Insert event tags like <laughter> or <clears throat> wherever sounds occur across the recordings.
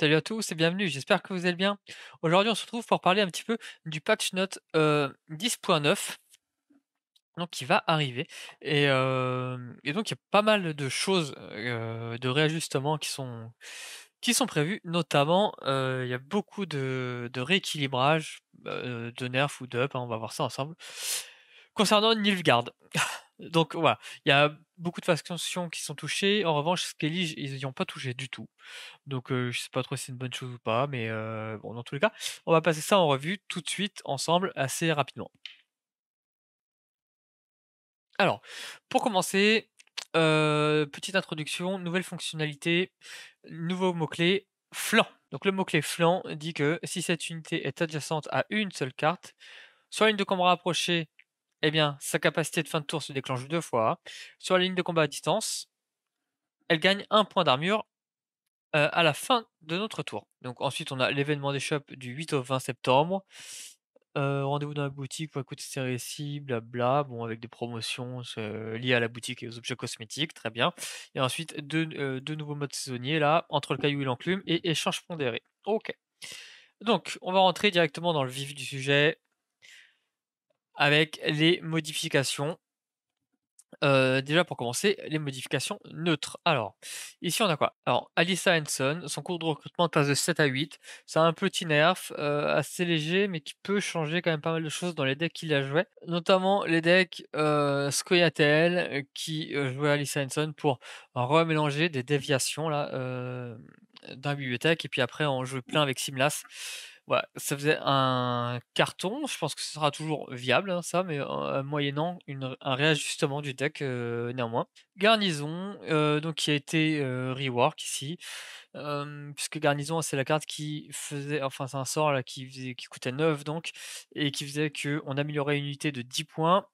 Salut à tous et bienvenue, j'espère que vous allez bien. Aujourd'hui, on se retrouve pour parler un petit peu du patch note 10.9 euh, donc, qui va arriver. Euh, et, donc, il y a pas mal de choses, euh, de réajustement qui sont, qui sont prévus. Notamment, il y a beaucoup de, rééquilibrage, de nerf ou d'up, hein, on va voir ça ensemble. Concernant Nilfgaard. <laughs> donc, voilà, il y a beaucoup de factions qui sont touchées. En revanche, Skellige, ils n'y ont pas touché du tout. Donc, je je sais pas trop si c'est une bonne chose ou pas, mais bon, dans tous les cas, on va passer ça en revue tout de suite ensemble assez rapidement. Alors, pour commencer, petite introduction, nouvelle fonctionnalité, nouveau mot-clé, flanc. Donc le mot-clé flanc dit que si cette unité est adjacente à une seule carte, soit une de combat approchée eh bien, sa capacité de fin de tour se déclenche deux fois. Sur la ligne de combat à distance, elle gagne un point d'armure euh, à la fin de notre tour. Donc ensuite, on a l'événement des shops du 8 au 20 septembre. Euh, rendez-vous dans la boutique pour écouter ces récits, blabla. Bon, avec des promotions euh, liées à la boutique et aux objets cosmétiques, très bien. Et ensuite, deux, deux nouveaux modes saisonniers là, entre le caillou et l'enclume et échange pondéré. Ok. Donc, on va rentrer directement dans le vif du sujet avec les modifications. Euh, déjà pour commencer, les modifications neutres. Alors, ici on a quoi Alors, Alyssa Henson, son cours de recrutement passe de 7 à 8. C'est un petit nerf, euh, assez léger, mais qui peut changer quand même pas mal de choses dans les decks qu'il a joué. Notamment les decks euh, Scoyatel euh, qui jouait Alyssa Henson pour remélanger des déviations là d'un bibliothèque. Et puis après, on jouait plein avec Simlas ça faisait un carton. Je pense que ce sera toujours viable, hein, ça, mais moyennant un réajustement du deck néanmoins. Garnison, donc qui a été rework ici, puisque Garnison, c'est la carte qui faisait, enfin, c'est un sort là, qui, coûtait 9 donc, et qui faisait qu'on améliorait une unité de 10 points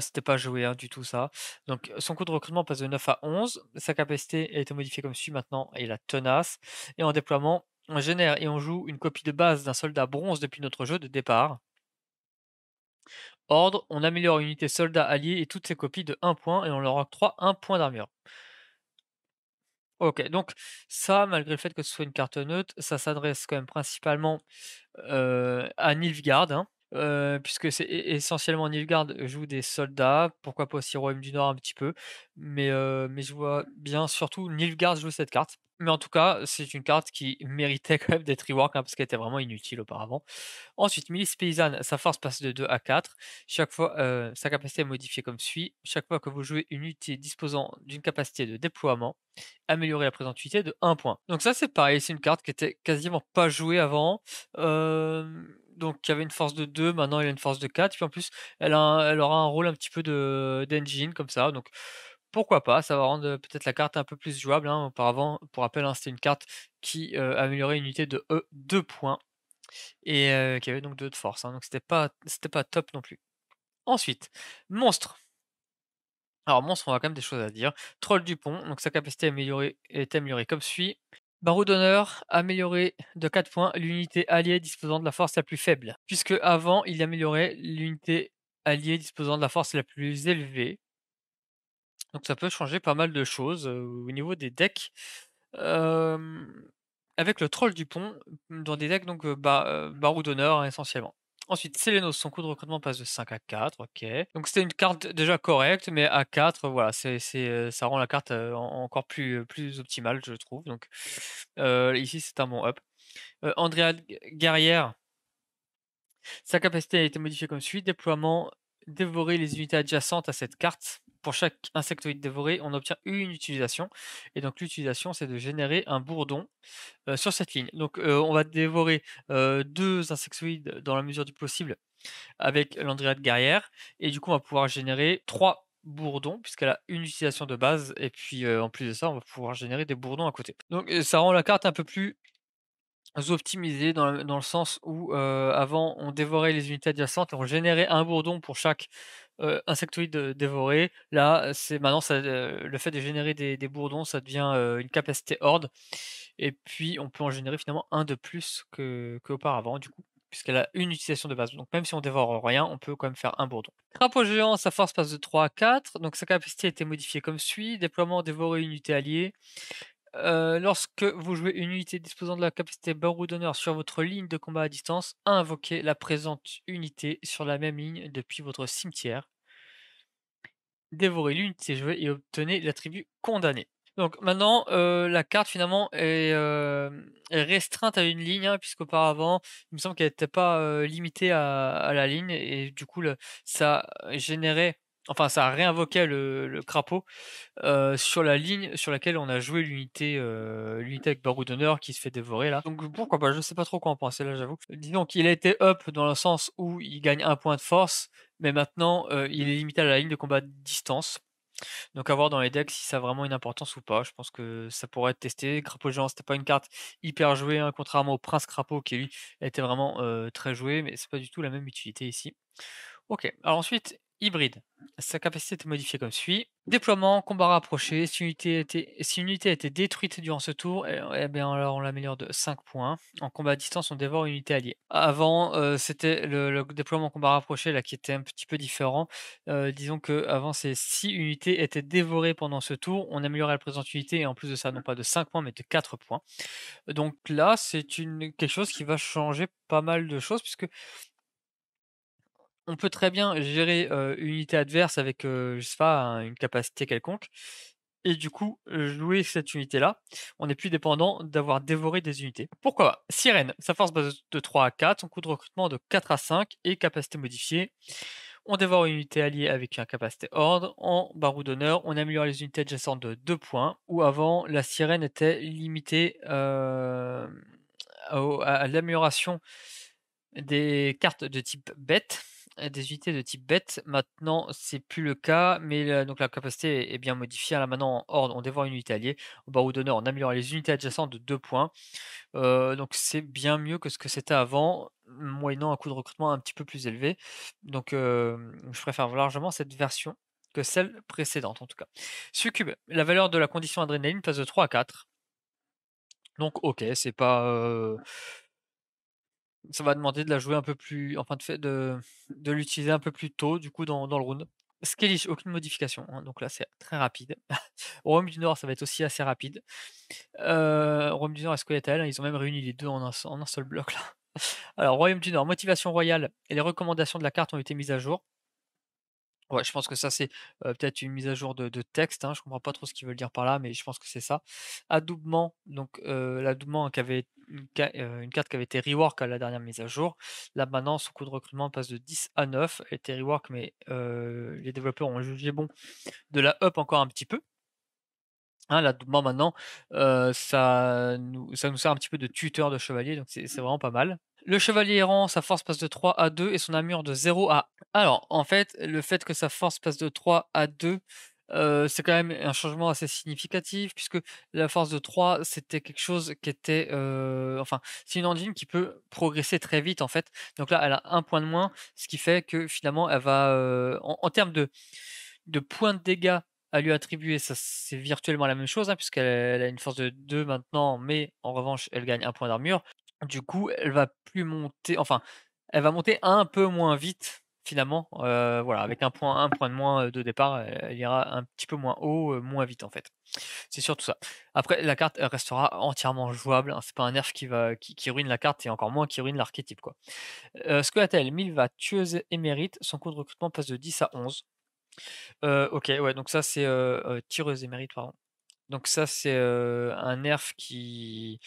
c'était pas joué hein, du tout ça. Donc son coût de recrutement passe de 9 à 11. Sa capacité a été modifiée comme suit maintenant et la tenace. Et en déploiement, on génère et on joue une copie de base d'un soldat bronze depuis notre jeu de départ. Ordre, on améliore une unité soldat allié et toutes ses copies de 1 point et on leur octroie 1 point d'armure. Ok, donc ça, malgré le fait que ce soit une carte neutre, ça s'adresse quand même principalement euh, à Nilfgaard, hein. euh, puisque c'est essentiellement Nilfgaard joue des soldats, pourquoi pas aussi Royaume du Nord un petit peu, mais, euh, mais je vois bien surtout Nilfgaard joue cette carte. Mais en tout cas, c'est une carte qui méritait <laughs> quand même d'être rework hein, parce qu'elle était vraiment inutile auparavant. Ensuite, milice paysanne, sa force passe de 2 à 4. Chaque fois, euh, sa capacité est modifiée comme suit. Chaque fois que vous jouez une unité disposant d'une capacité de déploiement, améliorez la présente unité de 1 point. Donc ça c'est pareil, c'est une carte qui était quasiment pas jouée avant. Donc donc y avait une force de 2, maintenant y a une force de 4. Puis en plus, elle, aura un rôle un petit peu de d'engine comme ça. Donc pourquoi pas, ça va rendre peut-être la carte un peu plus jouable. Hein, auparavant, pour rappel, hein, c'était une carte qui améliorait une unité de E 2 points et qui avait donc 2 de force. Hein, donc c'était pas, pas top non plus. Ensuite, monstre. Alors monstre, on a quand même des choses à dire. Troll du pont, donc sa capacité est améliorée comme suit. Barreau d'honneur, amélioré de 4 points l'unité alliée disposant de la force la plus faible. Puisque avant, il améliorait l'unité alliée disposant de la force la plus élevée. Donc ça peut changer pas mal de choses au niveau des decks. avec le troll du pont, mmh, dans des decks donc bah, bar d'honneur hein, essentiellement. Ensuite, Selenos, son coup de recrutement passe de 5 à 4, ok. Donc c'était une carte déjà correcte, mais à 4, voilà, ça rend la carte encore plus, plus optimale, je trouve. Donc ici, c'est un bon up. Andrea Guerrière, sa capacité a été modifiée comme suit. Déploiement, dévorer les unités adjacentes à cette carte. Pour chaque insectoïde dévoré, on obtient une utilisation. Et donc l'utilisation, c'est de générer un bourdon euh, sur cette ligne. Donc euh, on va dévorer euh, deux insectoïdes dans la mesure du possible avec l'Andréade guerrière. Et du coup, on va pouvoir générer trois bourdons, puisqu'elle a une utilisation de base, et puis en plus de ça, on va pouvoir générer des bourdons à côté. Donc ça rend la carte un peu plus optimisée dans, le, sens où avant on dévorait les unités adjacentes et on générait un bourdon pour chaque Insectoïde euh, insectoïdes euh, Là, euh, c'est maintenant le fait de générer des, bourdons, ça devient une capacité horde. Et puis, on peut en générer finalement un de plus qu'auparavant, auparavant du coup, puisqu'elle a une utilisation de base. Donc, même si on dévore rien, on peut quand même faire un bourdon. Crapaud géant, sa force passe de 3 à 4. Donc, sa capacité a été modifiée comme suit déploiement dévoré unité alliée. Euh, lorsque vous jouez une unité disposant de la capacité barreau d'honneur sur votre ligne de combat à distance, invoquez la présente unité sur la même ligne depuis votre cimetière. Dévorez l'unité jouée et obtenez l'attribut condamné. Donc maintenant, euh, la carte finalement euh, est, restreinte à une ligne, hein, puisqu'auparavant, il me semble qu'elle n'était pas limitée à, la ligne, et du coup, ça générait enfin ça a réinvoqué le crapaud euh, sur la ligne sur laquelle on a joué l'unité euh, l'unité avec Barou d'honneur qui se fait dévorer là. Donc pourquoi pas, je sais pas trop quoi en penser là j'avoue. donc, il a été up dans le sens où il gagne un point de force, mais maintenant euh, il est limité à la ligne de combat de distance. Donc à voir dans les decks si ça a vraiment une importance ou pas. Je pense que ça pourrait être testé. Crapaud géant, c'était pas une carte hyper jouée, hein, contrairement au prince crapaud qui lui était vraiment très joué, mais c'est pas du tout la même utilité ici. Ok, alors ensuite, hybride. Sa capacité est modifiée comme suit. Déploiement, combat rapproché. Si une unité a été détruite durant ce tour, eh, eh alors on l'améliore de 5 points. En combat à distance, on dévore une unité alliée. Avant, euh, c'était le, déploiement combat rapproché là qui était un petit peu différent. Euh, disons que avant, c'est si une unité était dévorée pendant ce tour, on améliorait la présente unité et en plus de ça, non pas de 5 points, mais de 4 points. Donc là, c'est quelque chose qui va changer pas mal de choses puisque on peut très bien gérer une unité adverse avec, pas, une capacité quelconque. Et du coup, jouer cette unité-là, on n'est plus dépendant d'avoir dévoré des unités. Pourquoi Sirène, sa force base de 3 à 4, son coût de recrutement de 4 à 5 et capacité modifiée. On dévore une unité alliée avec une capacité ordre. En barreau d'honneur, on améliore les unités adjacentes de 2 points, Ou avant, la sirène était limitée à l'amélioration des cartes de type bête des unités de type bête. Maintenant, c'est plus le cas, mais la, donc la capacité est, bien modifiée. maintenant, en ordre, on dévoile une unité alliée. Au barreau d'honneur, on améliore les unités adjacentes de 2 points. Euh, donc, c'est bien mieux que ce que c'était avant, moyennant un coût de recrutement un petit peu plus élevé. Donc, euh, je préfère largement cette version que celle précédente, en tout cas. Succube, la valeur de la condition adrénaline passe de 3 à 4. Donc ok, c'est pas euh, ça va demander de la jouer un peu plus, enfin de, de, de l'utiliser un peu plus tôt du coup dans, le round. Skellige, aucune modification, hein, donc là c'est très rapide. <laughs> Royaume du Nord, ça va être aussi assez rapide. Euh, Royaume du Nord et Squeletal, ils ont même réuni les deux en un, en un seul bloc là. <laughs> Alors, Royaume du Nord, motivation royale et les recommandations de la carte ont été mises à jour. Ouais, je pense que ça, c'est peut-être une mise à jour de, texte. Je hein, je comprends pas trop ce qu'ils veulent dire par là, mais je pense que c'est ça. Adoubement, donc l'adoubement qui avait une, carte qui avait été rework à la dernière mise à jour. Là, maintenant, son coût de recrutement passe de 10 à 9. Elle était rework, mais les développeurs ont jugé bon de la up encore un petit peu. Hein, l'adoubement, maintenant, ça nous, ça, nous, sert un petit peu de tuteur de chevalier, donc c'est vraiment pas mal. Le chevalier errant, sa force passe de 3 à 2 et son armure de 0 à Alors, en fait, le fait que sa force passe de 3 à 2, euh, c'est quand même un changement assez significatif, puisque la force de 3, c'était quelque chose qui était... Euh, enfin, c'est une engine qui peut progresser très vite, en fait. Donc là, elle a un point de moins, ce qui fait que finalement, elle va... Euh, en, termes de, points de dégâts à lui attribuer, ça c'est virtuellement la même chose, hein, puisqu'elle a une force de 2 maintenant, mais en revanche, elle gagne un point d'armure. Du coup, elle va plus monter, enfin, elle va monter un peu moins vite finalement. voilà, mmh. avec un point, un point de moins de départ, elle, ira un petit peu moins haut, moins vite en fait. C'est surtout ça. Après, la carte restera entièrement jouable. Ce hein, C'est pas un nerf qui va qui, ruine la carte et encore moins qui ruine l'archétype quoi. Euh, Squatel, 1000 va tueuse émérite. Son coût de recrutement passe de 10 à 11. ok, ouais, donc ça c'est euh, tireuse émérite, pardon. Donc ça c'est un nerf qui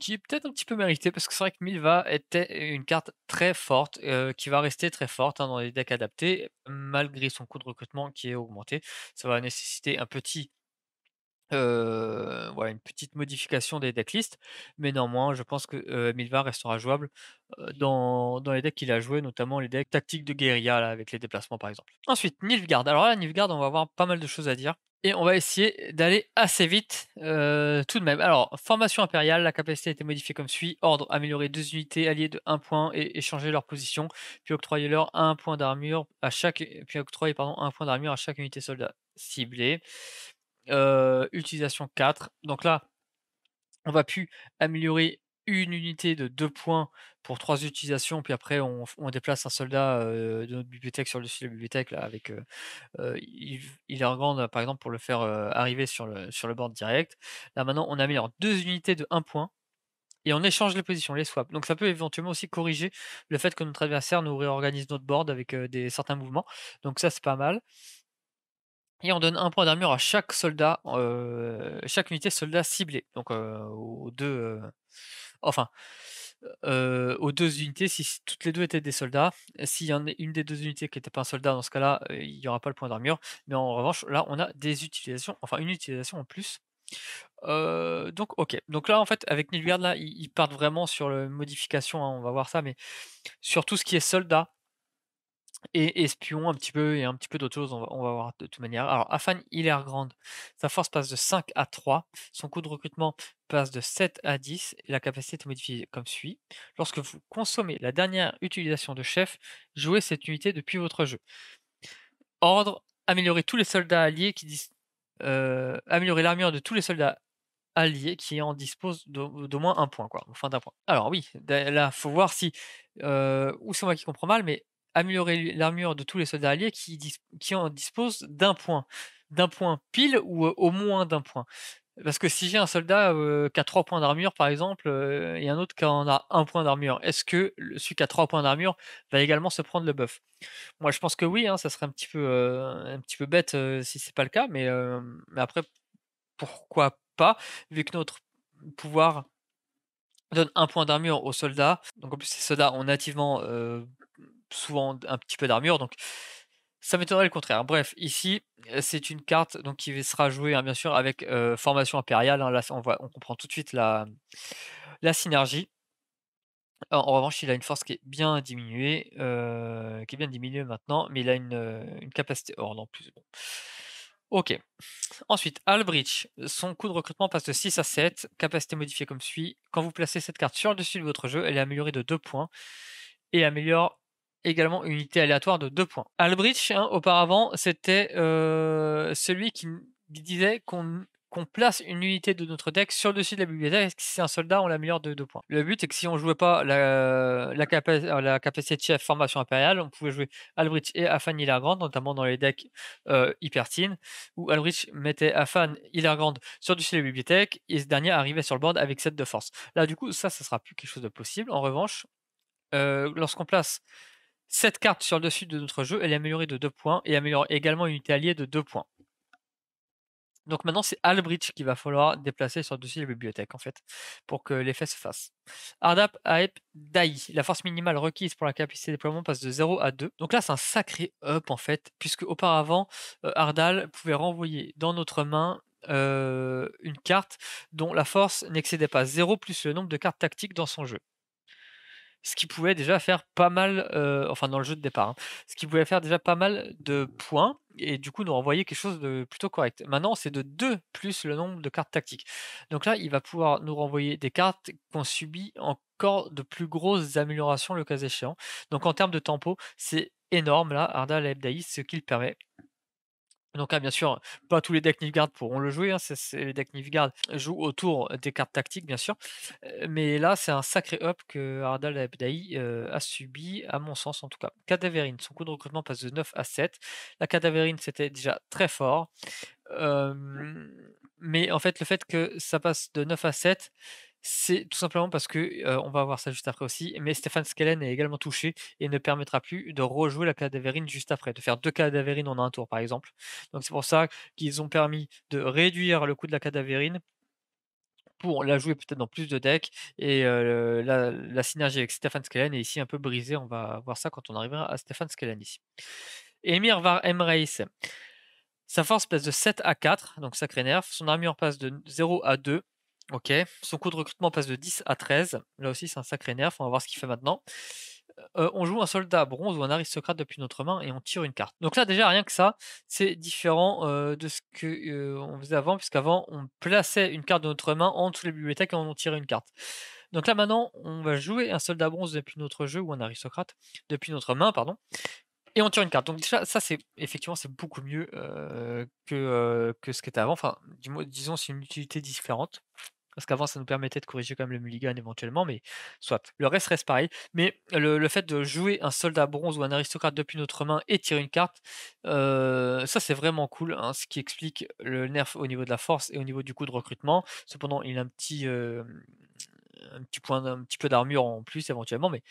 qui est peut-être un petit peu mérité, parce que c'est vrai que Milva était une carte très forte, euh, qui va rester très forte hein, dans les decks adaptés, malgré son coût de recrutement qui est augmenté. Ça va nécessiter un petit voilà, euh, une petite modification des decklists, mais néanmoins, je pense que euh, Milva restera jouable dans, les decks qu'il a joué, notamment les decks tactiques de guérilla avec les déplacements par exemple. Ensuite, Nilfgaard. Alors là, Nilfgaard, on va avoir pas mal de choses à dire et on va essayer d'aller assez vite euh, tout de même. Alors, formation impériale, la capacité a été modifiée comme suit. Ordre, améliorer deux unités alliées de 1 point et échanger leur position, puis octroyer leur 1 point d'armure à chaque puis octroyer pardon, un point d'armure à chaque unité soldat ciblée. Euh, utilisation 4. Donc là, on va plus améliorer une unité de deux points pour trois utilisations, puis après on, déplace un soldat de notre bibliothèque sur le dessus de la bibliothèque. Là, avec, il, est en grande, par exemple, pour le faire arriver sur le, sur le board direct. Là maintenant, on améliore mis en deux unités de un point et on échange les positions, les swaps. Donc ça peut éventuellement aussi corriger le fait que notre adversaire nous réorganise notre board avec des, certains mouvements. Donc ça, c'est pas mal. Et on donne un point d'armure à chaque soldat, chaque unité soldat ciblée, donc aux deux enfin, aux deux unités, si toutes les deux étaient des soldats, s'il y en a une des deux unités qui n'était pas un soldat, dans ce cas-là, il n'y aura pas le point d'armure. Mais en revanche, là, on a des utilisations, enfin une utilisation en plus. donc ok, donc là en fait avec Nilgard, là ils, partent vraiment sur la modification, hein, on va voir ça, mais sur tout ce qui est soldat, et espion un petit peu et un petit peu d'autres choses, on va, on va, voir de toute manière. Alors, Afan grande. sa force passe de 5 à 3, son coût de recrutement passe de 7 à 10 la capacité est modifiée comme suit. Lorsque vous consommez la dernière utilisation de chef, jouez cette unité depuis votre jeu. Ordre, améliorer tous les soldats alliés qui disent euh, améliorer l'armure de tous les soldats alliés qui en disposent d'au moins un point, quoi, d'un point. Alors oui, là, faut voir si, euh, ou c'est moi qui comprends mal, mais améliorer l'armure de tous les soldats alliés qui, qui en disposent d'un point. D'un point pile ou au moins d'un point. Parce que si j'ai un soldat qui a trois points d'armure, par exemple, et un autre qui en a un point d'armure, est-ce que celui qui a trois points d'armure va également se prendre le buff Moi, je pense que oui, hein, ça serait un petit peu, un petit peu bête si c'est pas le cas, mais, mais, après, pourquoi pas, vu que notre pouvoir donne un point d'armure aux soldats, donc en plus, ces soldats ont nativement souvent un petit peu d'armure. Donc, ça m'étonnerait le contraire. Bref, ici, c'est une carte donc, qui sera jouée, hein, bien sûr, avec Formation Impériale. Hein. on, voit, on comprend tout de suite la, mmh, la synergie. En, revanche, il a une force qui est bien diminuée, qui est bien diminuée maintenant, mais il a une, capacité. hors non, plus. Ok. Ensuite, Albridge. Son coût de recrutement passe de 6 à 7. Capacité modifiée comme suit. Quand vous placez cette carte sur le dessus de votre jeu, elle est améliorée de 2 points et améliore également une unité aléatoire de 2 points. Albrich, hein, auparavant, c'était euh, celui qui disait qu'on place une unité de notre deck sur le dessus de la bibliothèque. Si c'est un soldat, on l'améliore de 2 points. Le but est que si on jouait pas euh, la, capacité de chef formation impériale, on pouvait jouer Albrich et Afan grande notamment dans les decks euh, Hypertine, où Albrich mettait Afan Hilargrand sur le dessus de la bibliothèque et ce dernier arrivait sur le board avec 7 de force. Là, du coup, ça, ça sera plus quelque chose de possible. En revanche, euh, lorsqu'on place cette carte sur le dessus de notre jeu, elle est améliorée de 2 points et améliore également une unité alliée de 2 points. Donc maintenant, c'est Albridge qu'il va falloir déplacer sur le dessus de la bibliothèque, en fait, pour que l'effet se fasse. Ardap Aep Dai. La force minimale requise pour la capacité de déploiement passe de 0 à 2. Donc là, c'est un sacré up, en fait, puisque auparavant, euh, Ardal pouvait renvoyer dans notre main euh, une carte dont la force n'excédait pas 0 plus le nombre de cartes tactiques dans son jeu ce qui pouvait déjà faire pas mal, euh, enfin dans le jeu de départ, hein, ce qui pouvait faire déjà pas mal de points et du coup nous renvoyer quelque chose de plutôt correct. Maintenant, c'est de 2 plus le nombre de cartes tactiques. Donc là, il va pouvoir nous renvoyer des cartes qu'on subit encore de plus grosses améliorations le cas échéant. Donc en termes de tempo, c'est énorme là, Arda Lebdaïs, ce qui le permet donc bien sûr, pas tous les decks Nilfgaard pourront le jouer. Hein, les decks Nilfgaard jouent autour des cartes tactiques, bien sûr. Mais là, c'est un sacré up que Ardal Abdaï a subi, à mon sens en tout cas. Cadaverine, son coup de recrutement passe de 9 à 7. La Cadaverine, c'était déjà très fort. Mmh. mais en fait, le fait que ça passe de 9 à 7, c'est tout simplement parce que, on va voir ça juste après aussi, mais Stéphane Skellen est également touché et ne permettra plus de rejouer la cadaverine juste après, de faire deux cadaverines en un tour par exemple. Donc c'est pour ça qu'ils ont permis de réduire le coût de la cadaverine pour la jouer peut-être dans plus de decks. Et la, synergie avec Stéphane Skellen est ici un peu brisée. On va voir ça quand on arrivera à Stéphane Skellen ici. Emir Var Emreis. Sa force passe de 7 à 4, donc sacré nerf. Son armure passe de 0 à 2. Ok. Son coût de recrutement passe de 10 à 13. Là aussi, c'est un sacré nerf. On va voir ce qu'il fait maintenant. Euh, on joue un soldat bronze ou un aristocrate depuis notre main et on tire une carte. Donc là déjà rien que ça, c'est différent de ce que on faisait avant, puisqu'avant on plaçait une carte de notre main en toutes les bibliothèques et on tirait une carte. Donc là maintenant on va jouer un soldat bronze depuis notre jeu ou un aristocrate depuis notre main, pardon, et on tire une carte. Donc déjà ça c'est effectivement c'est beaucoup mieux que, que ce qu'était avant. Enfin moins, disons c'est une utilité différente. Parce qu'avant, ça nous permettait de corriger quand même le mulligan éventuellement, mais soit. Le reste reste pareil. Mais le, fait de jouer un soldat bronze ou un aristocrate depuis notre main et tirer une carte, euh, ça c'est vraiment cool, hein, ce qui explique le nerf au niveau de la force et au niveau du coût de recrutement. Cependant, il a un petit, euh, un petit, point, un petit peu d'armure en plus éventuellement, mais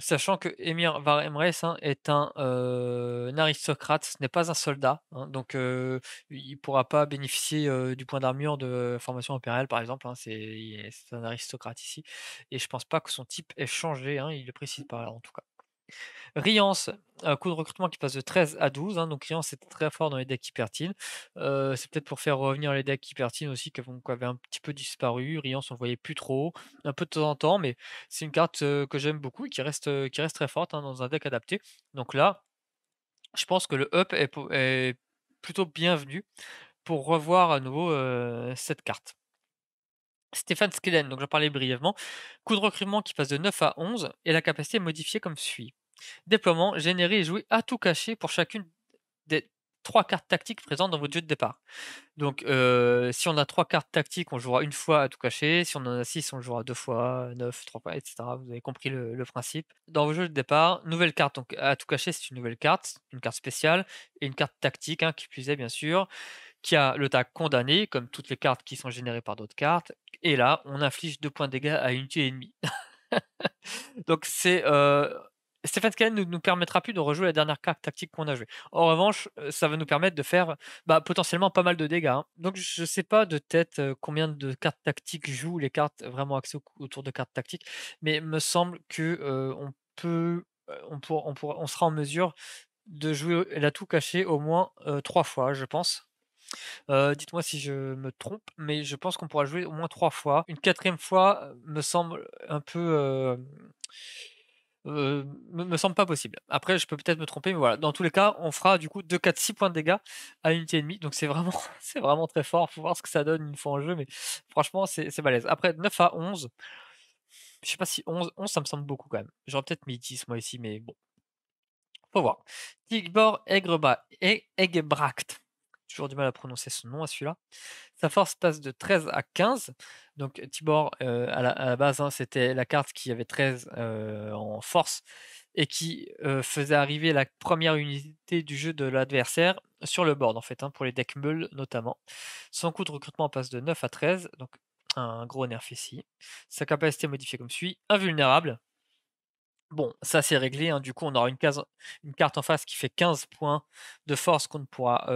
Sachant que Emir Var Emres hein, est un, aristocrate, ce n'est pas un soldat, hein, donc il ne pourra pas bénéficier du point d'armure de formation impériale, par exemple. Hein, c'est, un aristocrate ici, et je ne pense pas que son type ait changé, il le précise pas en tout cas. Riance, un coup de recrutement qui passe de 13 à 12. Hein, donc Riance est très fort dans les decks qui pertinent euh, c'est peut-être pour faire revenir les decks pertinent aussi qui avaient un petit peu disparu. Riance, on ne voyait plus trop, un peu de temps en temps, mais c'est une carte euh, que j'aime beaucoup et qui reste, euh, qui très forte hein, dans un deck adapté. Donc là, je pense que le up est, plutôt bienvenu pour revoir à nouveau cette carte. Stéphane Skellen, donc j'en parlais brièvement, coup de recrutement qui passe de 9 à 11 et la capacité modifiée comme suit. Déploiement, générer et jouer à tout cacher pour chacune des trois cartes tactiques présentes dans votre jeu de départ. Donc euh, si on a trois cartes tactiques, on jouera une fois à tout cacher. si on en a six, on jouera deux fois, neuf, trois fois, etc. Vous avez compris le, principe. Dans vos jeux de départ, nouvelle carte, donc à tout cacher, c'est une nouvelle carte, une carte spéciale, et une carte tactique hein, qui qui est bien sûr qui a le tag condamné, comme toutes les cartes qui sont générées par d'autres cartes. Et là, on inflige 2 points de dégâts à une unité ennemie. <laughs> Donc c'est euh, Stephen ne nous permettra plus de rejouer la dernière carte tactique qu'on a jouée. En revanche, euh, ça va nous permettre de faire bah, potentiellement pas mal de dégâts. Hein. Donc je ne sais pas de tête euh, combien de cartes tactiques jouent les cartes vraiment axées autour de cartes tactiques, mais il me semble que euh, on peut, on, pour, on, sera en mesure de jouer l'atout caché au moins trois fois, je pense. Euh, dites-moi si je me trompe, mais je pense qu'on pourra jouer au moins trois fois. Une quatrième fois me semble un peu. me, semble pas possible. Après, je peux peut-être me tromper, mais voilà. Dans tous les cas, on fera du coup 2, 4, 6 points de dégâts à unité ennemie. Donc c'est vraiment, <laughs> c'est vraiment très fort. Faut voir ce que ça donne une fois en jeu, mais franchement, c'est balèze. Après, 9 à 11. Je sais pas si 11, 11 ça me semble beaucoup quand même. J'aurais peut-être mis 10 moi ici, mais bon. Faut voir. Tigbor Egrebracht toujours du mal à prononcer son nom à celui-là. Sa force passe de 13 à 15. Donc Tibor, à, la, base, hein, c'était la carte qui avait 13 en force et qui faisait arriver la première unité du jeu de l'adversaire sur le board, en fait, hein, pour les decks meules notamment. Son coût de recrutement passe de 9 à 13, donc un gros nerf ici. Sa capacité modifiée comme suit, invulnérable, Bon, ça c'est réglé. Hein. Du coup, on aura une, case, une, carte en face qui fait 15 points de force qu'on ne pourra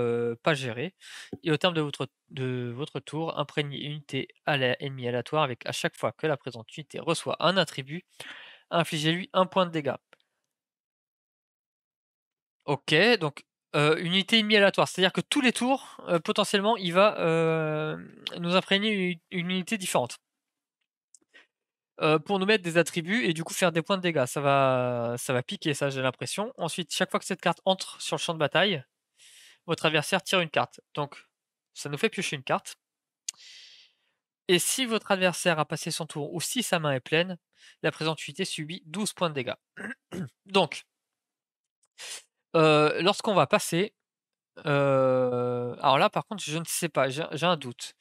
pas gérer. Et au terme de votre, de votre tour, imprégnez une unité à l'ennemi ennemie aléatoire avec à chaque fois que la présente unité reçoit un attribut, infligez-lui un point de dégâts. Ok, donc une unité ennemie aléatoire, c'est-à-dire que tous les tours, potentiellement, il va nous imprégner une unité différente. Euh, pour nous mettre des attributs et du coup faire des points de dégâts. Ça va, ça va piquer, ça j'ai l'impression. Ensuite, chaque fois que cette carte entre sur le champ de bataille, votre adversaire tire une carte. Donc ça nous fait piocher une carte. Et si votre adversaire a passé son tour ou si sa main est pleine, la présente subit 12 points de dégâts. <clears throat> Donc, euh, lorsqu'on va passer, euh, alors là par contre je ne sais pas, j'ai un doute.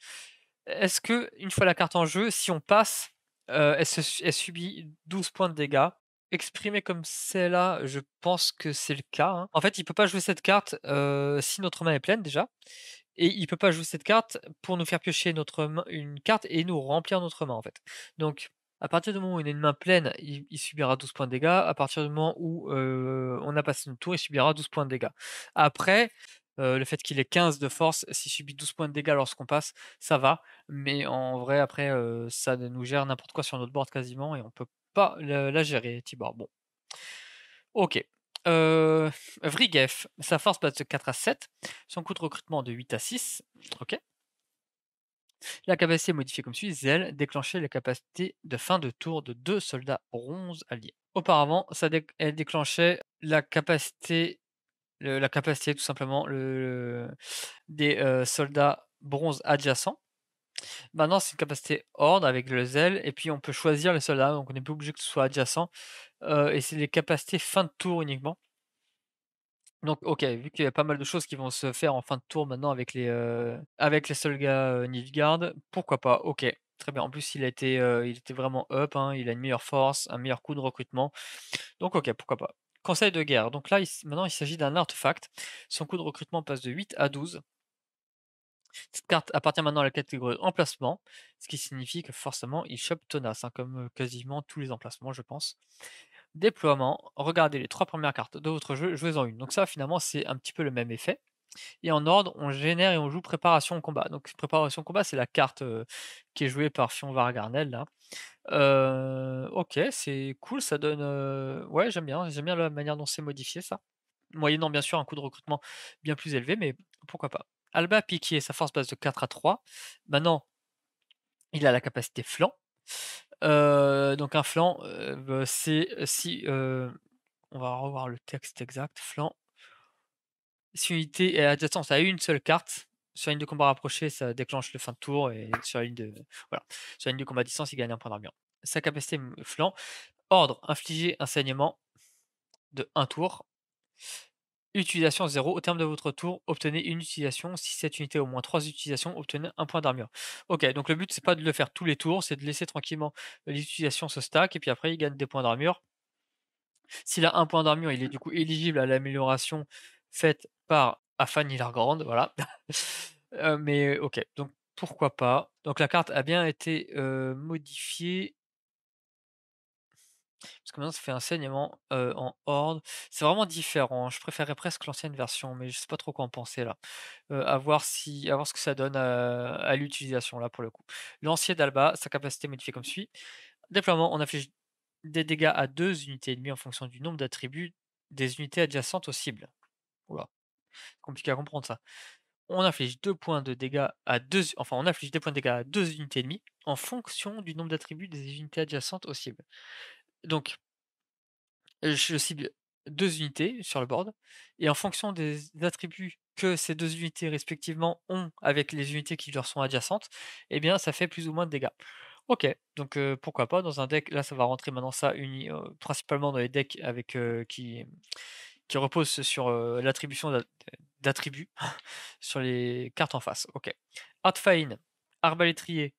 Est-ce que une fois la carte en jeu, si on passe, euh, elle, subit 12 points de dégâts. Exprimé comme celle-là, je pense que c'est le cas. Hein. En fait, il peut pas jouer cette carte euh, si notre main est pleine déjà. Et il peut pas jouer cette carte pour nous faire piocher notre une carte et nous remplir notre main en fait. Donc à partir du moment où il a une main pleine, il, subira 12 points de dégâts. À partir du moment où euh, on a passé une tour, il subira 12 points de dégâts. Après, le fait qu'il ait 15 de force, s'il subit 12 points de dégâts lorsqu'on passe, ça va. Mais en vrai, après, ça nous gère n'importe quoi sur notre board quasiment et on peut pas la, gérer, Tibor. Bon. Ok. Euh, Vrigef, sa force passe de 4 à 7, son coût de recrutement de 8 à 6. Ok. La capacité modifiée comme suit Zelle, déclenchait la capacité de fin de tour de deux soldats bronze alliés. Auparavant, ça elle déclenchait la capacité la capacité tout simplement le, des soldats bronze adjacents. Maintenant, c'est une capacité horde avec le zèle, et puis on peut choisir les soldats, donc on n'est plus obligé que ce soit adjacent. et c'est les capacités fin de tour uniquement. Donc, ok, vu qu'il y a pas mal de choses qui vont se faire en fin de tour maintenant avec les, avec les soldats Nilfgaard, pourquoi pas Ok, très bien. En plus, il a été, il était vraiment up, hein. il a une meilleure force, un meilleur coup de recrutement. Donc, ok, pourquoi pas. Conseil de guerre. Donc là, maintenant, il s'agit d'un artefact. Son coût de recrutement passe de 8 à 12. Cette carte appartient maintenant à la catégorie emplacement, ce qui signifie que forcément il chope Tonas, hein, comme quasiment tous les emplacements, je pense. Déploiement, regardez les trois premières cartes de votre jeu, jouez-en une. Donc ça, finalement, c'est un petit peu le même effet. Et en ordre, on génère et on joue préparation au combat. Donc préparation au combat, c'est la carte qui est jouée par Fion Vargarnel. Là. ok, c'est cool, ça donne... ouais, j'aime bien, j'aime bien la manière dont c'est modifié ça. Moyennant bien sûr un coût de recrutement bien plus élevé, mais pourquoi pas. Alba piqué, sa force base de 4 à 3. Maintenant, il a la capacité flanc. donc un flanc, c'est si... on va revoir le texte exact. Flanc, si une unité est adjacente à une seule carte, sur une ligne de combat rapprochée, ça déclenche le fin de tour et sur la ligne de, voilà. sur de combat à distance, il gagne un point d'armure. Sa capacité flanc, ordre, infliger un saignement de un tour. Utilisation 0. Au terme de votre tour, obtenez une utilisation. Si cette unité a au moins 3 utilisations, obtenez un point d'armure. Ok, donc le but, c'est pas de le faire tous les tours, c'est de laisser tranquillement l'utilisation se stack et puis après, il gagne des points d'armure. S'il a un point d'armure, il est du coup éligible à l'amélioration faite par Afani Hilargrande, voilà. <laughs> Euh, mais ok, donc pourquoi pas. Donc la carte a bien été modifiée. Parce que maintenant ça fait un saignement en ordre. C'est vraiment différent. Je préférerais presque l'ancienne version, mais je sais pas trop quoi en penser là. à, voir si, à ce que ça donne à, l'utilisation là pour le coup. L'ancien d'Alba, sa capacité modifiée comme suit. Déploiement, on affiche des dégâts à deux unités et en fonction du nombre d'attributs des unités adjacentes aux cibles compliqué à comprendre ça. On inflige deux points de dégâts à deux, enfin on inflige des points de dégâts à deux unités et en fonction du nombre d'attributs des unités adjacentes aux cibles. Donc je cible deux unités sur le board et en fonction des attributs que ces deux unités respectivement ont avec les unités qui leur sont adjacentes, eh bien ça fait plus ou moins de dégâts. Ok, donc pourquoi pas dans un deck, là ça va rentrer maintenant ça principalement dans les decks avec qui repose sur l'attribution d'attributs <laughs> sur les cartes en face. Ok. fine arbalétrier,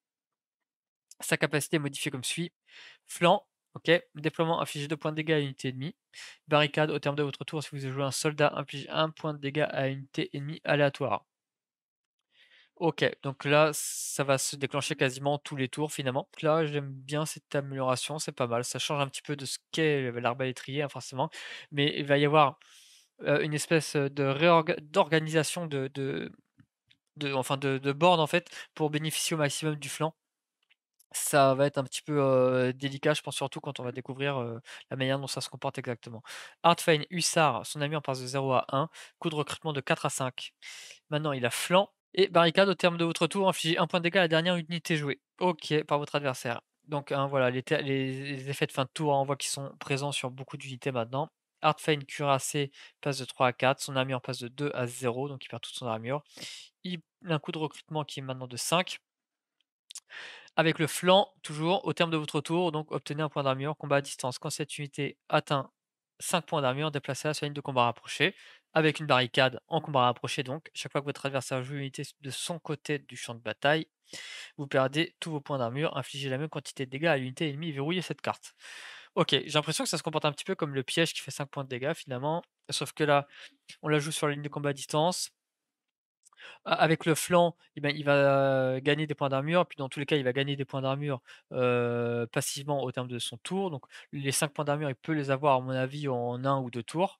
sa capacité est modifiée comme suit. Flanc, ok. Déploiement affiché deux points de dégâts à une unité ennemie. Barricade, au terme de votre tour, si vous jouez un soldat, inflige un point de dégâts à une unité ennemie aléatoire. Ok, donc là, ça va se déclencher quasiment tous les tours finalement. là, j'aime bien cette amélioration, c'est pas mal. Ça change un petit peu de ce qu'est l'arbalétrier, hein, forcément. Mais il va y avoir une espèce de d'organisation de, de, enfin de, de en fait pour bénéficier au maximum du flanc ça va être un petit peu délicat, je pense surtout quand on va découvrir la manière dont ça se comporte exactement. Artfane, Hussard, son ami en passe de 0 à 1, Coup de recrutement de 4 à 5. Maintenant, il a flanc, et barricade, au terme de votre tour, infligez un point de dégâts à la dernière unité jouée. Ok, par votre adversaire. Donc hein, voilà, les, effets de fin de tour, en hein, on voit sont présents sur beaucoup d'unités maintenant. Artfane cuirassé passe de 3 à 4, son armure passe de 2 à 0, donc il perd toute son armure. Il a un coup de recrutement qui est maintenant de 5. Avec le flanc, toujours, au terme de votre tour, donc obtenez un point d'armure, combat à distance. Quand cette unité atteint 5 points d'armure, déplacez-la sur la ligne de combat rapprochée avec une barricade en combat rapproché. Donc, chaque fois que votre adversaire joue une unité de son côté du champ de bataille, vous perdez tous vos points d'armure, infligez la même quantité de dégâts à l'unité ennemie et verrouillez cette carte. Ok, j'ai l'impression que ça se comporte un petit peu comme le piège qui fait 5 points de dégâts finalement, sauf que là, on la joue sur la ligne de combat à distance. Avec le flanc, eh ben, il va gagner des points d'armure, puis dans tous les cas, il va gagner des points d'armure passivement au terme de son tour. Donc les 5 points d'armure, il peut les avoir, à mon avis, en un ou deux tours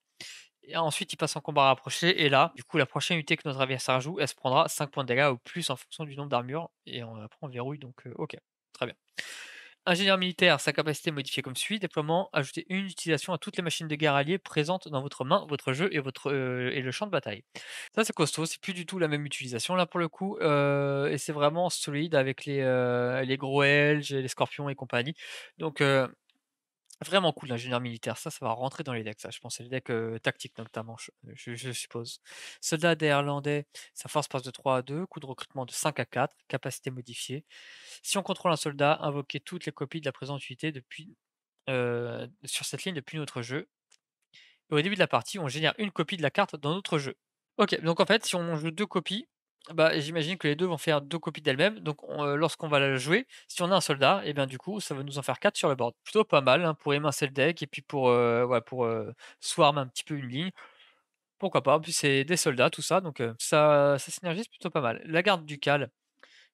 ensuite, il passe en combat rapproché. Et là, du coup, la prochaine unité que notre adversaire joue, elle se prendra 5 points de dégâts ou plus en fonction du nombre d'armures. Et on, après, on verrouille. Donc, euh, ok, très bien. Ingénieur militaire, sa capacité modifiée comme suit. Déploiement, ajouter une utilisation à toutes les machines de guerre alliées présentes dans votre main, votre jeu et, votre, euh, et le champ de bataille. Ça c'est costaud, c'est plus du tout la même utilisation là pour le coup. Euh, et c'est vraiment solide avec les, les gros elges, les scorpions et compagnie. Donc Vraiment cool l'ingénieur militaire, ça, ça va rentrer dans les decks, ça, je pense. C'est les decks tactiques notamment, je, suppose. Soldat Irlandais, sa force passe de 3 à 2, coût de recrutement de 5 à 4, capacité modifiée. Si on contrôle un soldat, invoquer toutes les copies de la présente unité depuis, sur cette ligne depuis notre jeu. au début de la partie, on génère une copie de la carte dans notre jeu. Ok, donc en fait, si on joue deux copies, bah, j'imagine que les deux vont faire deux copies d'elles-mêmes. Donc, euh, lorsqu'on va la jouer, si on a un soldat, et eh bien du coup, ça va nous en faire quatre sur le board. Plutôt pas mal hein, pour émincer le deck et puis pour, euh, pour euh, swarm un petit peu une ligne. Pourquoi pas En plus, c'est des soldats, tout ça. Donc, ça, ça synergise plutôt pas mal. La garde du ducale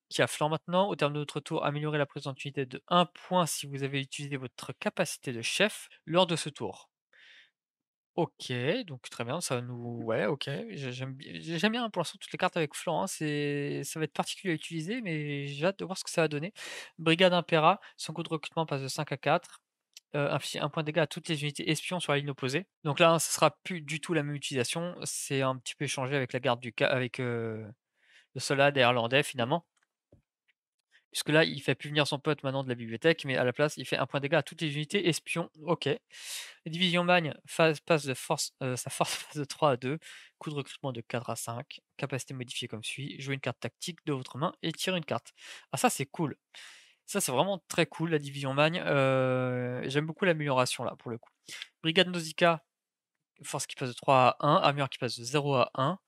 qui a flanc maintenant. Au terme de notre tour, améliorer la présence d'unité de 1 point si vous avez utilisé votre capacité de chef lors de ce tour. OK, donc très bien, ça nous ouais, OK, j'aime bien pour l'instant toutes les cartes avec flanc, ça va être particulier à utiliser mais j'ai hâte de voir ce que ça va donner. Brigade Impera, son coût de recrutement passe de 5 à 4. Euh, inflige un point de dégâts à toutes les unités espions sur la ligne opposée. Donc là, ce ne sera plus du tout la même utilisation. C'est un petit peu échangé avec la garde du cas avec euh, le soldat des Irlandais finalement puisque là, il fait plus venir son pote maintenant de la bibliothèque, mais à la place, il fait un point de dégâts à toutes les unités, espion, ok. Division Magne phase, passe de force, euh, sa force <laughs> passe de 3 à 2, coup de recrutement de 4 à 5, capacité modifiée comme suit, jouer une carte tactique de votre main et tirer une carte. Ah ça c'est cool. Ça c'est vraiment très cool la division Magne. Euh, j'aime beaucoup l'amélioration là pour le coup. Brigade Nausicaa, force qui passe de 3 à 1, armure qui passe de 0 à 1.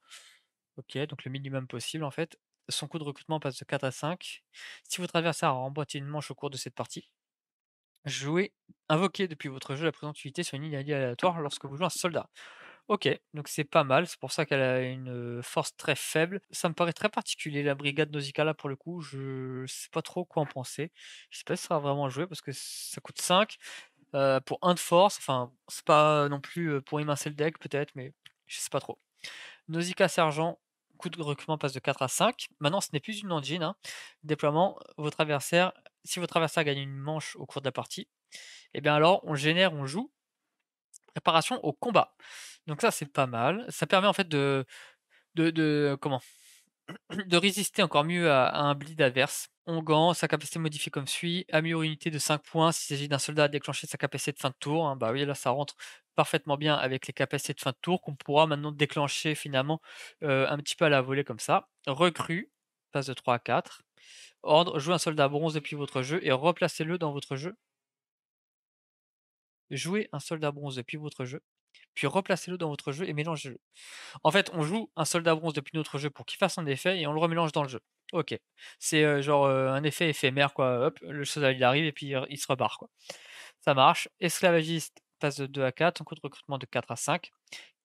Ok, donc le minimum possible en fait son coût de recrutement passe de 4 à 5. Si votre adversaire a remboîté une manche au cours de cette partie, jouez, invoquez depuis votre jeu la présentabilité sur une ligne aléatoire lorsque vous jouez un soldat. Ok, donc c'est pas mal, c'est pour ça qu'elle a une euh, force très faible. Ça me paraît très particulier, la brigade Nausicaa là pour le coup, je sais pas trop quoi en penser. Je sais pas si ça sera vraiment joué parce que ça coûte 5 euh, pour 1 de force, enfin c'est pas euh, non plus pour émincer le deck peut-être, mais je sais pas trop. Nausicaa Sergent, coût de recrutement passe de 4 à 5. Maintenant, ce n'est plus une engine. Hein. Déploiement, votre adversaire, si votre adversaire gagne une manche au cours de la partie, eh bien alors on génère, on joue préparation au combat. Donc ça, c'est pas mal. Ça permet en fait de, de, de comment de résister encore mieux à, un bleed adverse. Ongan, sa capacité modifiée comme suit, améliore unité de 5 points s'il s'agit d'un soldat à déclencher sa capacité de fin de tour. Hein, bah oui, là ça rentre parfaitement bien avec les capacités de fin de tour qu'on pourra maintenant déclencher finalement euh, un petit peu à la volée comme ça. Recrue, passe de 3 à 4. Ordre, jouez un soldat bronze depuis votre jeu et replacez-le dans votre jeu. Jouez un soldat bronze depuis votre jeu puis replacez-le dans votre jeu et mélangez-le. En fait, on joue un soldat bronze depuis notre jeu pour qu'il fasse un effet et on le remélange dans le jeu. Ok, c'est euh, genre euh, un effet éphémère, quoi. Hop, le soldat il arrive et puis euh, il se rebarre, quoi. Ça marche. Esclavagiste passe de 2 à 4, coût de recrutement de 4 à 5.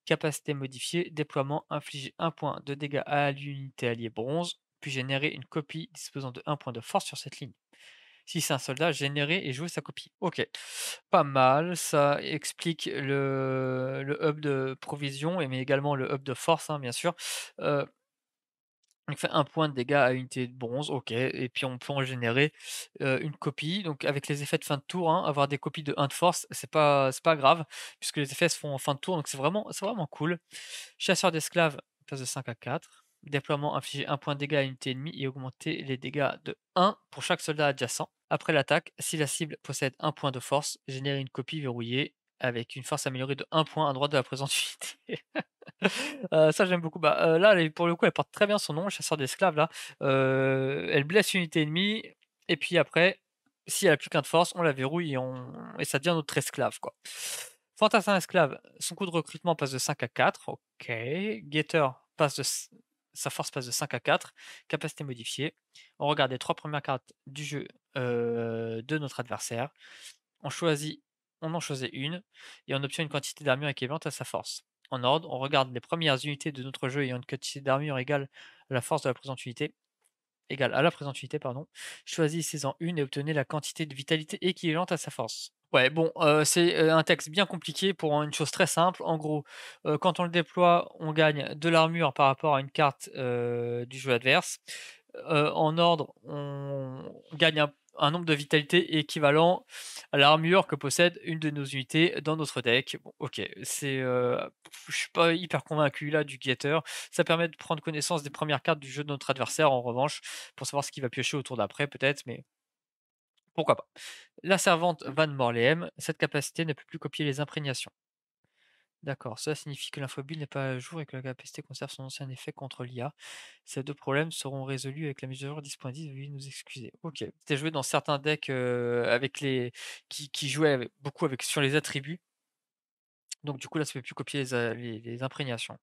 Capacité modifiée, déploiement, infliger un point de dégâts à l'unité alliée bronze, puis générer une copie disposant de 1 point de force sur cette ligne. Si c'est un soldat, générer et jouer sa copie. Ok, pas mal. Ça explique le, hub de provision, mais également le hub de force, hein, bien sûr. On euh, fait un point de dégâts à unité de bronze, ok, et puis on peut en générer euh, une copie. Donc avec les effets de fin de tour, hein, avoir des copies de 1 de force, c'est pas, pas grave, puisque les effets se font en fin de tour, donc c'est vraiment, vraiment cool. Chasseur d'esclaves, passe de 5 à 4 déploiement infliger un point de dégâts à une unité ennemie et augmenter les dégâts de 1 pour chaque soldat adjacent. Après l'attaque, si la cible possède un point de force, générer une copie verrouillée avec une force améliorée de 1 point à droite de la présente <laughs> unité. Euh, ça j'aime beaucoup. Bah, euh, là, pour le coup, elle porte très bien son nom, chasseur d'esclaves. Là, euh, elle blesse une unité ennemie et puis après, si elle a plus qu'un de force, on la verrouille et, on... ça devient notre esclave quoi. Fantassin esclave, son coût de recrutement passe de 5 à 4. Ok. Getter passe de sa force passe de 5 à 4, capacité modifiée. On regarde les trois premières cartes du jeu euh, de notre adversaire. On choisit, on en choisit une et on obtient une quantité d'armure équivalente à sa force. En ordre, on regarde les premières unités de notre jeu ayant une quantité d'armure égale à la force de la présente unité, égale à la présente unité, pardon. Choisissez-en une et obtenez la quantité de vitalité équivalente à sa force. Ouais, bon, c'est un texte bien compliqué pour une chose très simple. En gros, quand on le déploie, on gagne de l'armure par rapport à une carte du jeu adverse. en ordre, on gagne un, nombre de vitalité équivalent à l'armure que possède une de nos unités dans notre deck. Bon, ok, c'est, je suis pas hyper convaincu là du getter. Ça permet de prendre connaissance des premières cartes du jeu de notre adversaire en revanche pour savoir ce qu'il va piocher autour d'après peut-être, mais pourquoi pas La servante Van M. cette capacité ne peut plus copier les imprégnations. D'accord, ça signifie que l'infobile n'est pas à jour et que la capacité conserve son ancien effet contre l'IA. Ces deux problèmes seront résolus avec la mise à jour Vous Veuillez nous excuser. Ok. C'était joué dans certains decks euh, avec les qui, jouaient beaucoup avec sur les attributs. Donc du coup là, ça ne peut plus copier les, euh, imprégnations.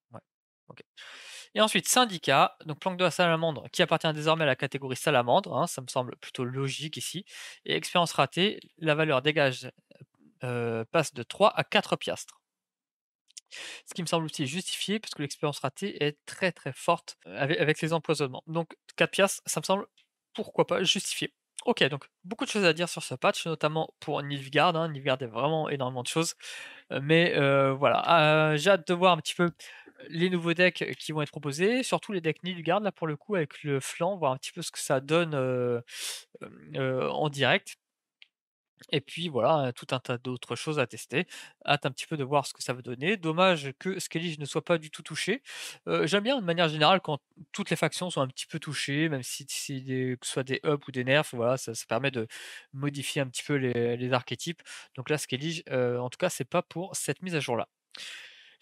Et ensuite, syndicat, donc planque de la salamandre qui appartient désormais à la catégorie salamandre, hein, ça me semble plutôt logique ici. Et expérience ratée, la valeur dégage euh, euh, passe de 3 à 4 piastres. Ce qui me semble aussi justifié parce que l'expérience ratée est très très forte euh, avec, ses empoisonnements. Donc 4 piastres, ça me semble pourquoi pas justifié. Ok, donc beaucoup de choses à dire sur ce patch, notamment pour Nilfgaard. Hein. est vraiment énormément de choses. Mais voilà, ah, j'ai hâte de voir un petit peu les nouveaux decks qui vont être proposés, surtout les decks garde là pour le coup, avec le flanc, voir un petit peu ce que ça donne en direct. Et puis voilà, tout un tas d'autres choses à tester. Hâte un petit peu de voir ce que ça va donner. Dommage que Skellige ne soit pas du tout touché. J'aime bien de manière générale quand toutes les factions sont un petit peu touchées, même si, que ce soit des up ou des nerfs, voilà, ça, permet de modifier un petit peu les, archétypes. Donc là, Skellige, en tout cas, c'est pas pour cette mise à jour-là.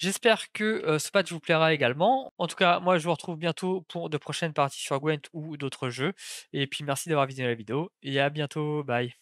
J'espère que ce patch vous plaira également. En tout cas, moi, je vous retrouve bientôt pour de prochaines parties sur Gwent ou d'autres jeux. Et puis, merci d'avoir visionné la vidéo et à bientôt. Bye.